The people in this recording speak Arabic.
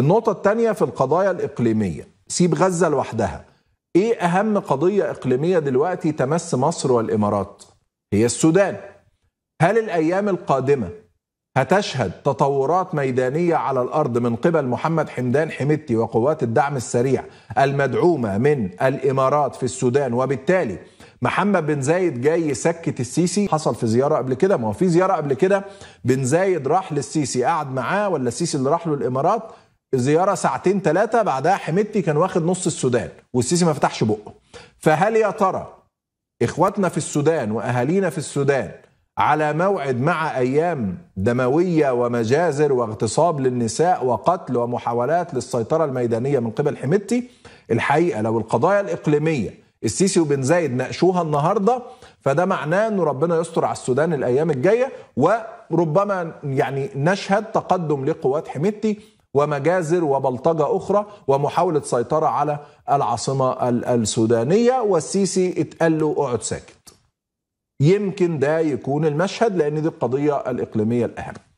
النقطة الثانية في القضايا الإقليمية سيب غزة لوحدها إيه أهم قضية إقليمية دلوقتي تمس مصر والإمارات هي السودان هل الأيام القادمة هتشهد تطورات ميدانية على الأرض من قبل محمد حمدان حمدتي وقوات الدعم السريع المدعومة من الإمارات في السودان وبالتالي محمد بن زايد جاي يسكت السيسي حصل في زياره قبل كده ما هو في زياره قبل كده بن زايد راح للسيسي قعد معاه ولا السيسي اللي راح له الامارات زياره ساعتين ثلاثه بعدها حميدتي كان واخد نص السودان والسيسي ما فتحش بقه فهل يا ترى اخواتنا في السودان واهالينا في السودان على موعد مع ايام دمويه ومجازر واغتصاب للنساء وقتل ومحاولات للسيطره الميدانيه من قبل حميدتي الحقيقه لو القضايا الاقليميه السيسي وبن زايد ناقشوها النهارده فده معناه ان ربنا يستر على السودان الايام الجايه وربما يعني نشهد تقدم لقوات حميدتي ومجازر وبلطجة أخرى ومحاولة سيطرة على العاصمة السودانية والسيسي اتقال له اقعد ساكت يمكن ده يكون المشهد لأن دي القضية الإقليمية الأهم